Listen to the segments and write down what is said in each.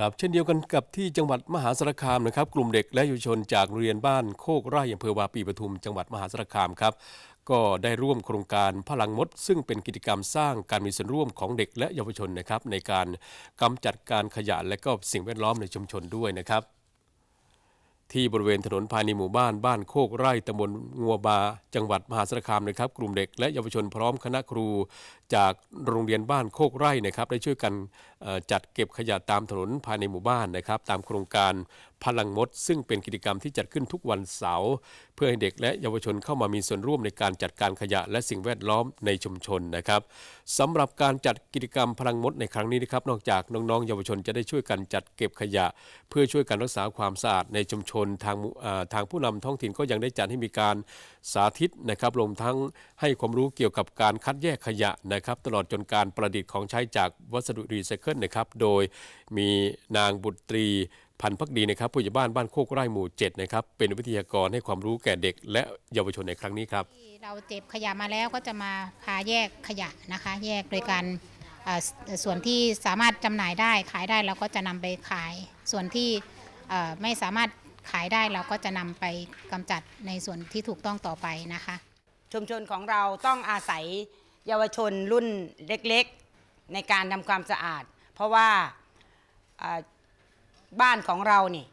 ครับเช่นเดียวกันกับที่จังหวัดมหาสารคามนะครับ กลุ่มเด็กและเยาวชนจากโรงเรียนบ้านโคกไร่อำเภอวาปีปทุม จังหวัดมหาสารคามครับก็ได้ร่วมโครงการพลังมด ซึ่งเป็นกิจกรรมสร้างการมีส่วนร่วมของเด็กและเยาวชนนะครับ ในการกำจัดการขยะและก็สิ่งแวดล้อมในชุมชนด้วยนะครับ ที่บริเวณถนนภายในหมู่บ้านบ้านโคกไร่ตำบลงัวบา จังหวัดมหาสารคามนะครับ กลุ่มเด็กและเยาวชนพร้อมคณะครูจากโรงเรียนบ้านโคกไร่นะครับได้ช่วยกันจัดเก็บขยะตามถนนภายในหมู่บ้านนะครับตามโครงการพลังมด ซึ่งเป็นกิจกรรมที่จัดขึ้นทุกวันเสาร์เพื่อให้เด็กและเยาวชนเข้ามามีส่วนร่วมในการจัดการขยะ และสิ่งแวดล้อมในชุมชนนะครับสำหรับการจัดกิจกรรมพลังมดในครั้งนี้นะครับนอกจากน้องๆ เยาวชนจะได้ช่วยกันจัดเก็บขยะ เพื่อช่วยกันรักษาความสะอาดในชุมชนทางทางผู้นำท้องถิ่นก็ยังได้จัดให้มีการสาธิตนะครับรวมทั้งให้ความรู้เกี่ยวกับการคัดแยกขยะนะครับตลอดจนการประดิษฐ์ของใช้จากวัสดุรีไซเคิลนะครับ โดยมีนางบุตรีพันพักดีนะครับผู้ใหญ่บ้านบ้านโคกไร่หมู่7นะครับเป็นวิทยากรให้ความรู้แก่เด็ก และเยาวชนในครั้งนี้ครับเราเจ็บขยะมาแล้วก็จะมาพาแยกขยะนะคะแยกโดยการส่วนที่สามารถจำหน่ายได้ขายได้เราก็จะนำไปขาย ส่วนที่ไม่สามารถขายได้เราก็จะนำไปกำจัดในส่วนที่ถูกต้องต่อไปนะคะชุมชนของเราต้องอาศัยเยาวชนรุ่นเล็กๆในการทำความสะอาดเพราะว่าบ้านของเรานี่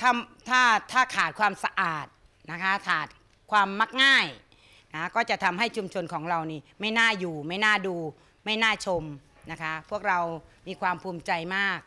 ถ้าถ้าถ้าขาดความสะอาดนะคะขาดความมักง่ายนะก็จะทำให้ชุมชนของเรานี่ไม่น่าอยู่ ไม่น่าดู ไม่น่าชมนะคะพวกเรามีความภูมิใจมาก